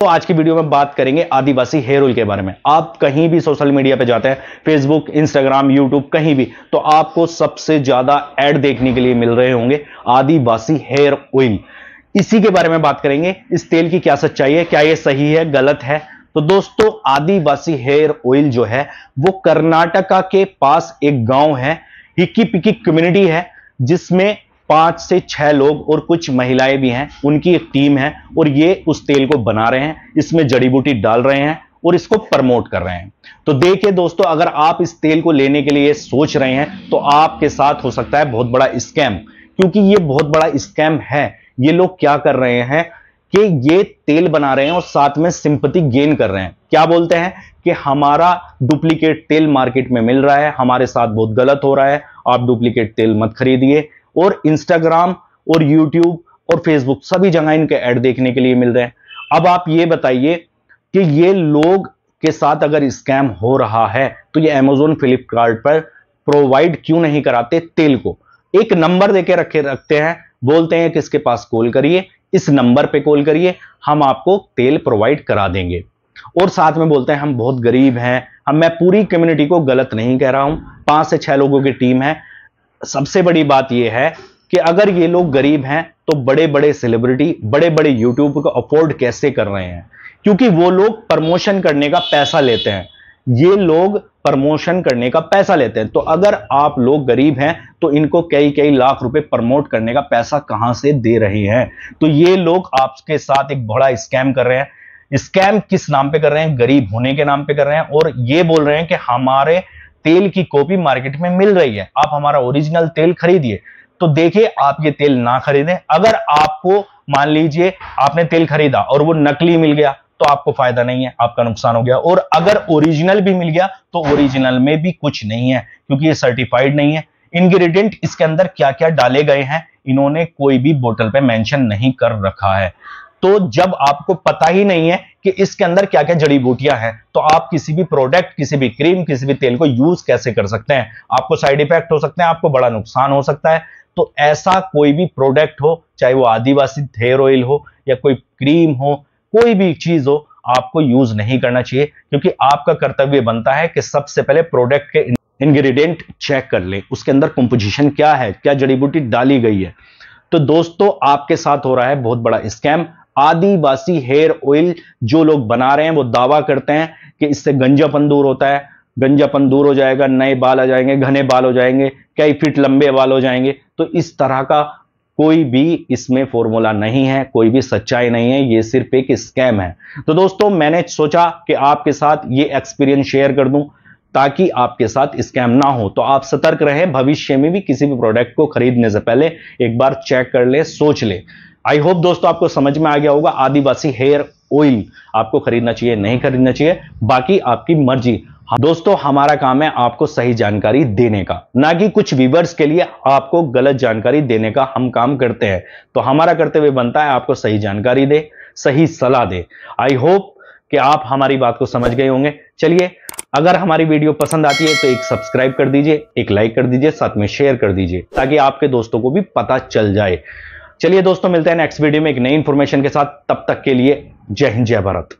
तो आज की वीडियो में बात करेंगे आदिवासी हेयर ऑयल के बारे में आप कहीं भी सोशल मीडिया पे जाते हैं फेसबुक इंस्टाग्राम यूट्यूब कहीं भी तो आपको सबसे ज्यादा ऐड देखने के लिए मिल रहे होंगे आदिवासी हेयर ऑयल इसी के बारे में बात करेंगे इस तेल की क्या सच्चाई है क्या ये सही है गलत है तो दोस्तों आदिवासी हेयर ऑयल जो है वो कर्नाटका के पास एक गांव है हिक्की पिक्की कम्युनिटी है जिसमें पांच से छह लोग और कुछ महिलाएं भी हैं उनकी एक टीम है और ये उस तेल को बना रहे हैं इसमें जड़ी बूटी डाल रहे हैं और इसको प्रमोट कर रहे हैं तो देखिए दोस्तों अगर आप इस तेल को लेने के लिए सोच रहे हैं तो आपके साथ हो सकता है बहुत बड़ा स्कैम क्योंकि ये बहुत बड़ा स्कैम है ये लोग क्या कर रहे हैं कि ये तेल बना रहे हैं और साथ में सिंपति गेन कर रहे हैं क्या बोलते हैं कि हमारा डुप्लीकेट तेल मार्केट में मिल रहा है हमारे साथ बहुत गलत हो रहा है आप डुप्लीकेट तेल मत खरीदिए और इंस्टाग्राम और यूट्यूब और फेसबुक सभी जगह इनके ऐड देखने के लिए मिल रहे हैं अब आप ये बताइए कि ये लोग के साथ अगर स्कैम हो रहा है तो ये अमेजोन फ्लिपकार्ट पर प्रोवाइड क्यों नहीं कराते तेल को एक नंबर देके रखे रखते हैं बोलते हैं किसके पास कॉल करिए इस नंबर पे कॉल करिए हम आपको तेल प्रोवाइड करा देंगे और साथ में बोलते हैं हम बहुत गरीब हैं हम मैं पूरी कम्युनिटी को गलत नहीं कह रहा हूं पांच से छह लोगों की टीम है सबसे बड़ी बात यह है कि अगर ये लोग गरीब हैं तो बड़े बड़े सेलिब्रिटी बड़े बड़े यूट्यूब को अफोर्ड कैसे कर रहे हैं क्योंकि वो लोग प्रमोशन करने का पैसा लेते हैं ये लोग प्रमोशन करने का पैसा लेते हैं तो अगर आप लोग गरीब हैं तो इनको कई कई लाख रुपए प्रमोट करने का पैसा कहां से दे रहे हैं तो ये लोग आपके साथ एक बड़ा स्कैम कर रहे हैं स्कैम किस नाम पे कर रहे हैं गरीब होने के नाम पे कर रहे हैं और ये बोल रहे हैं कि हमारे तेल की कॉपी मार्केट में मिल रही है आप हमारा ओरिजिनल तेल खरीदिए तो देखिए आप ये तेल ना खरीदें अगर आपको मान लीजिए आपने तेल खरीदा और वो नकली मिल गया तो आपको फायदा नहीं है आपका नुकसान हो गया और अगर ओरिजिनल भी मिल गया तो ओरिजिनल में भी कुछ नहीं है क्योंकि ये सर्टिफाइड नहीं है इंग्रेडिएंट इसके अंदर क्या क्या डाले गए हैं इन्होंने कोई भी बोतल पे मेंशन नहीं कर रखा है तो जब आपको पता ही नहीं है कि इसके अंदर क्या क्या जड़ी बूटियां हैं तो आप किसी भी प्रोडक्ट किसी भी क्रीम किसी भी तेल को यूज कैसे कर सकते हैं आपको साइड इफेक्ट हो सकते हैं आपको बड़ा नुकसान हो सकता है तो ऐसा कोई भी प्रोडक्ट हो चाहे वो आदिवासी थेर ऑयल हो या कोई क्रीम हो कोई भी चीज हो आपको यूज नहीं करना चाहिए क्योंकि आपका कर्तव्य बनता है कि सबसे पहले प्रोडक्ट के इंग्रेडिएंट चेक कर लें उसके अंदर कंपोजिशन क्या है क्या जड़ी बूटी डाली गई है तो दोस्तों आपके साथ हो रहा है बहुत बड़ा स्कैम आदिवासी हेयर ऑयल जो लोग बना रहे हैं वो दावा करते हैं कि इससे गंजापन दूर होता है गंजापन दूर हो जाएगा नए बाल आ जाएंगे घने बाल हो जाएंगे कई फिट लंबे बाल हो जाएंगे तो इस तरह का कोई भी इसमें फॉर्मूला नहीं है कोई भी सच्चाई नहीं है ये सिर्फ एक स्कैम है तो दोस्तों मैंने सोचा कि आपके साथ ये एक्सपीरियंस शेयर कर दूं ताकि आपके साथ स्कैम ना हो तो आप सतर्क रहें भविष्य में भी किसी भी प्रोडक्ट को खरीदने से पहले एक बार चेक कर ले सोच ले आई होप दोस्तों आपको समझ में आ गया होगा आदिवासी हेयर ऑयल आपको खरीदना चाहिए नहीं खरीदना चाहिए बाकी आपकी मर्जी हाँ, दोस्तों हमारा काम है आपको सही जानकारी देने का ना कि कुछ व्यूवर्स के लिए आपको गलत जानकारी देने का हम काम करते हैं तो हमारा करते हुए बनता है आपको सही जानकारी दे सही सलाह दे आई होप कि आप हमारी बात को समझ गए होंगे चलिए अगर हमारी वीडियो पसंद आती है तो एक सब्सक्राइब कर दीजिए एक लाइक कर दीजिए साथ में शेयर कर दीजिए ताकि आपके दोस्तों को भी पता चल जाए चलिए दोस्तों मिलते हैं नेक्स्ट वीडियो में एक नई इंफॉर्मेशन के साथ तब तक के लिए जय हिंद जय भारत